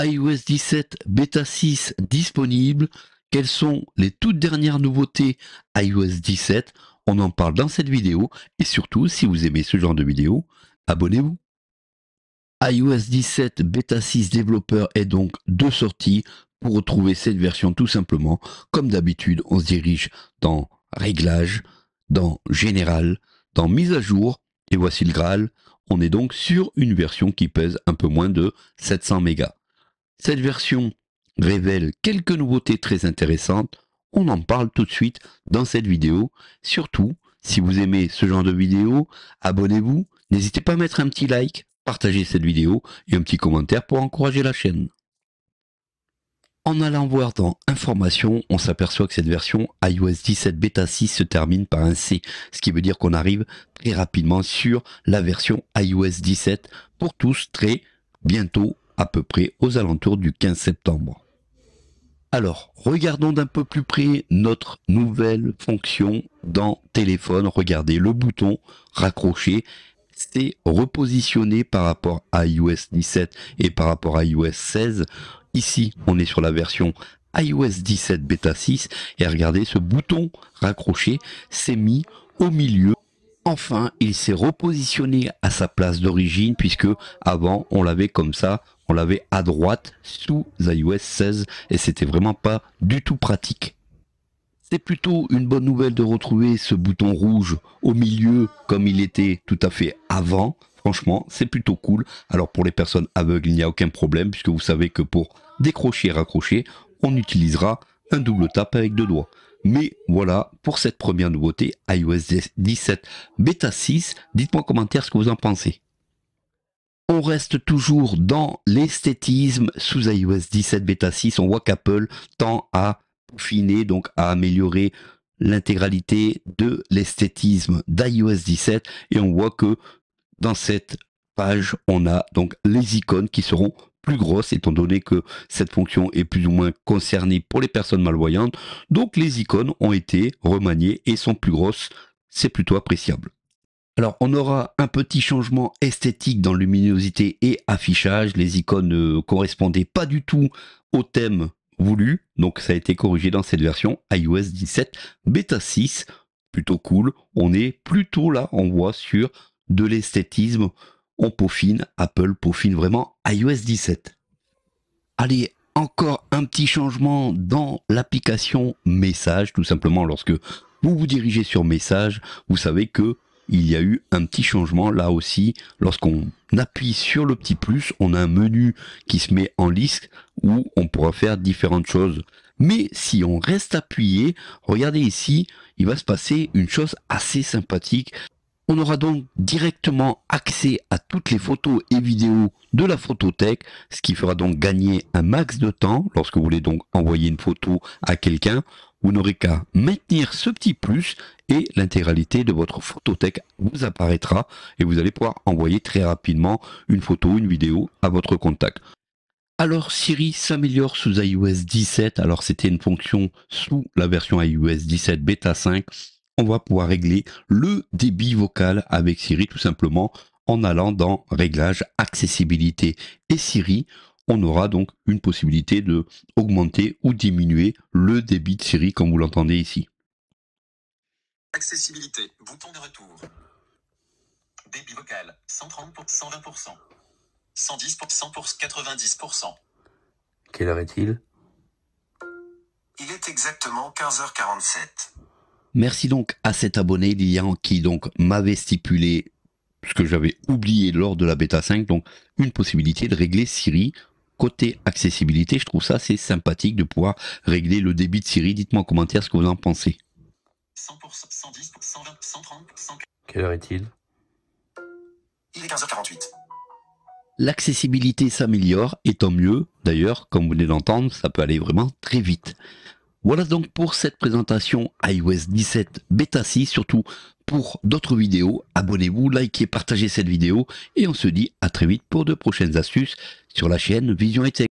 iOS 17 Beta 6 disponible, Quelles sont les toutes dernières nouveautés iOS 17 On en parle dans cette vidéo. Et surtout, si vous aimez ce genre de vidéo, abonnez-vous. iOS 17 Beta 6 développeur est donc de sortie. Pour retrouver cette version tout simplement, comme d'habitude, on se dirige dans Réglages, dans Général, dans Mise à jour, et voici le Graal, on est donc sur une version qui pèse un peu moins de 700 mégas. Cette version révèle quelques nouveautés très intéressantes, on en parle tout de suite dans cette vidéo. Surtout, si vous aimez ce genre de vidéo, abonnez-vous, n'hésitez pas à mettre un petit like, partager cette vidéo et un petit commentaire pour encourager la chaîne. En allant voir dans Informations, on s'aperçoit que cette version iOS 17 Beta 6 se termine par un C, ce qui veut dire qu'on arrive très rapidement sur la version iOS 17 pour tous très bientôt à peu près aux alentours du 15 septembre. Alors, regardons d'un peu plus près notre nouvelle fonction dans téléphone. Regardez, le bouton raccroché c'est repositionné par rapport à iOS 17 et par rapport à iOS 16. Ici, on est sur la version iOS 17 bêta 6 et regardez ce bouton raccroché s'est mis au milieu Enfin, il s'est repositionné à sa place d'origine puisque avant, on l'avait comme ça, on l'avait à droite sous iOS 16 et c'était vraiment pas du tout pratique. C'est plutôt une bonne nouvelle de retrouver ce bouton rouge au milieu comme il était tout à fait avant. Franchement, c'est plutôt cool. Alors pour les personnes aveugles, il n'y a aucun problème puisque vous savez que pour décrocher et raccrocher, on utilisera un double tap avec deux doigts. Mais voilà pour cette première nouveauté iOS 17 Beta 6. Dites-moi en commentaire ce que vous en pensez. On reste toujours dans l'esthétisme sous iOS 17 Beta 6. On voit qu'Apple tend à peaufiner, donc à améliorer l'intégralité de l'esthétisme d'iOS 17 et on voit que dans cette page on a donc les icônes qui seront plus grosse, étant donné que cette fonction est plus ou moins concernée pour les personnes malvoyantes. Donc les icônes ont été remaniées et sont plus grosses. C'est plutôt appréciable. Alors on aura un petit changement esthétique dans luminosité et affichage. Les icônes ne euh, correspondaient pas du tout au thème voulu, donc ça a été corrigé dans cette version iOS 17 Beta 6. Plutôt cool, on est plutôt là, on voit sur de l'esthétisme on peaufine, Apple peaufine vraiment iOS 17. Allez, encore un petit changement dans l'application message, tout simplement lorsque vous vous dirigez sur message, vous savez que il y a eu un petit changement là aussi lorsqu'on appuie sur le petit plus, on a un menu qui se met en liste où on pourra faire différentes choses. Mais si on reste appuyé, regardez ici, il va se passer une chose assez sympathique. On aura donc directement accès à toutes les photos et vidéos de la photothèque, ce qui fera donc gagner un max de temps lorsque vous voulez donc envoyer une photo à quelqu'un. Vous n'aurez qu'à maintenir ce petit plus et l'intégralité de votre photothèque vous apparaîtra et vous allez pouvoir envoyer très rapidement une photo, une vidéo à votre contact. Alors Siri s'améliore sous iOS 17, alors c'était une fonction sous la version iOS 17 bêta 5 on va pouvoir régler le débit vocal avec Siri tout simplement en allant dans Réglages, Accessibilité et Siri. On aura donc une possibilité de augmenter ou diminuer le débit de Siri comme vous l'entendez ici. Accessibilité, bouton de retour. Débit vocal, 130 pour 120%. 110 pour 100 pour 90%. Quelle heure est-il Il est exactement 15h47. Merci donc à cet abonné, Lilian, qui donc m'avait stipulé ce que j'avais oublié lors de la bêta 5, donc une possibilité de régler Siri côté accessibilité. Je trouve ça assez sympathique de pouvoir régler le débit de Siri. Dites-moi en commentaire ce que vous en pensez. 100%, 110, 120, 130, Quelle heure est-il Il est 15h48. L'accessibilité s'améliore, et tant mieux. D'ailleurs, comme vous venez d'entendre, ça peut aller vraiment très vite. Voilà donc pour cette présentation iOS 17 Beta 6. Surtout pour d'autres vidéos, abonnez-vous, likez, partagez cette vidéo et on se dit à très vite pour de prochaines astuces sur la chaîne Vision Tech.